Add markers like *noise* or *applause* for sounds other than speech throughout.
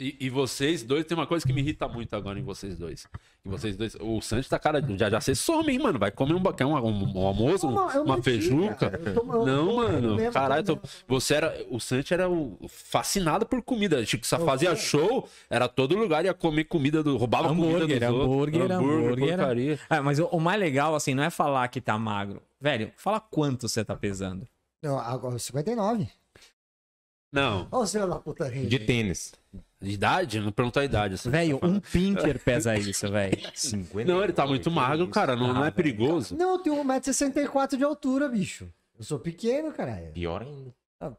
E, e, vocês dois, tem uma coisa que me irrita muito agora em vocês dois. Em vocês dois, o Santos tá cara já já você some, hein, mano. Vai comer um bacão, um, um, um almoço, não, uma feijuca. Não, mano. caralho, tô... você era, o Santos era o fascinado por comida. Tipo, só fazia show, era todo lugar ia comer comida do roubava hambúrguer, comida do hambúrguer, hambúrguer, hambúrguer, hambúrguer é, mas o, o mais legal assim não é falar que tá magro. Velho, fala quanto você tá pesando. Não, agora 59. Não. Olha o seu puta putaria. De tênis idade? Não perguntou a idade. Assim, velho, tá um Pinker pesa isso, velho. *laughs* Não, ele tá muito magro, isso? cara. Não, ah, não é ah, perigoso. Não, eu tenho 1,64m de altura, bicho. Eu sou pequeno, caralho. Pior ainda. Ah.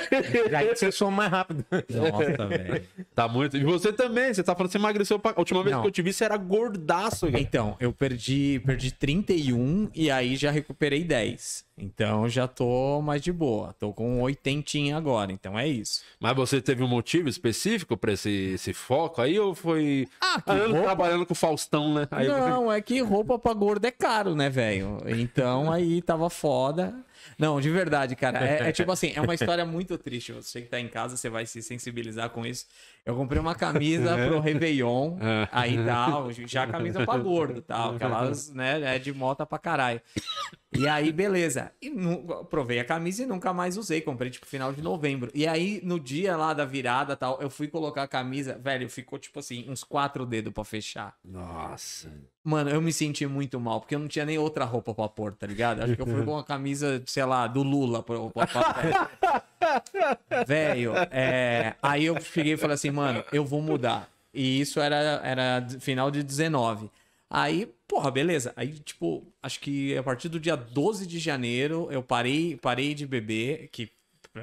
*laughs* Já que você soma mais rápido. Nossa, *laughs* Tá muito. E você também, você tá falando que você emagreceu pra... A última vez não. que eu te vi, você era gordaço, cara. Então, eu perdi, perdi 31 e aí já recuperei 10. Então já tô mais de boa. Tô com um oitentinha agora, então é isso. Mas você teve um motivo específico para esse, esse foco aí ou foi. Ah, que ah, trabalhando com o Faustão, né? Aí não, é que roupa pra gordo é caro, né, velho? Então aí tava foda. Não, de verdade, cara. É, é, tipo assim, é uma história muito triste. Você que tá em casa, você vai se sensibilizar com isso. Eu comprei uma camisa pro Réveillon, aí tal, já camisa pra gordo, tal. Aquelas, né, é de mota pra caralho. E aí, beleza e nu... provei a camisa e nunca mais usei. Comprei tipo final de novembro. E aí no dia lá da virada tal, eu fui colocar a camisa, velho, ficou tipo assim uns quatro dedos para fechar. Nossa. Mano, eu me senti muito mal porque eu não tinha nem outra roupa para pôr, tá ligado? Acho que eu fui com a camisa, sei lá, do Lula pra, pra, pra... *laughs* velho. É... Aí eu cheguei e falei assim, mano, eu vou mudar. E isso era era final de 19. Aí, porra, beleza. Aí, tipo, acho que a partir do dia 12 de janeiro eu parei, parei de beber, que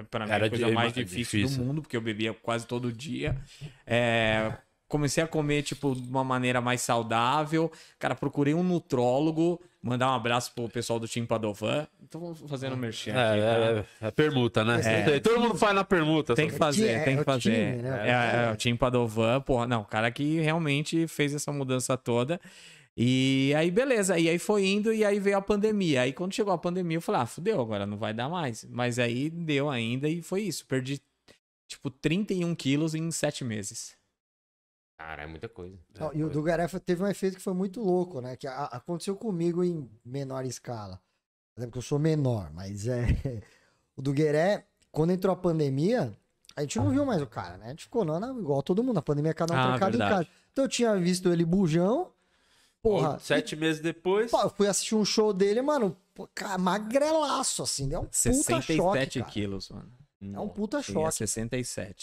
para mim é a coisa mais difícil, é difícil, do mundo, porque eu bebia quase todo dia. É, comecei a comer, tipo, de uma maneira mais saudável. Cara, procurei um nutrólogo. Mandar um abraço pro pessoal do Tim Padovan. Então, fazendo merchan é, aqui. É, é, é, permuta, né? É. *laughs* Todo mundo faz na permuta. Tem que fazer, é, tem é que fazer. Time, né? É, é o Tim Padovan, porra. Não, o cara que realmente fez essa mudança toda. E aí, beleza. E aí foi indo e aí veio a pandemia. Aí quando chegou a pandemia, eu falei, ah, fudeu, agora não vai dar mais. Mas aí deu ainda e foi isso. Perdi, tipo, 31 quilos em 7 meses. Cara, é muita coisa. É não, e o do Garefa teve um efeito que foi muito louco, né? Que a, aconteceu comigo em menor escala. exemplo porque eu sou menor, mas é. *laughs* O do Gueré, quando entrou a pandemia, a gente não ah. viu mais o cara, né? A gente ficou não, não, igual todo mundo. A pandemia, cada um ah, trancado em casa. Então eu tinha visto ele bujão. Porra. Sete e... meses depois. Pô, eu fui assistir um show dele, mano. Pô, cara, magrelaço, assim. é um 67 puta choque. 67 quilos, mano. É um puta Nossa, choque. 67.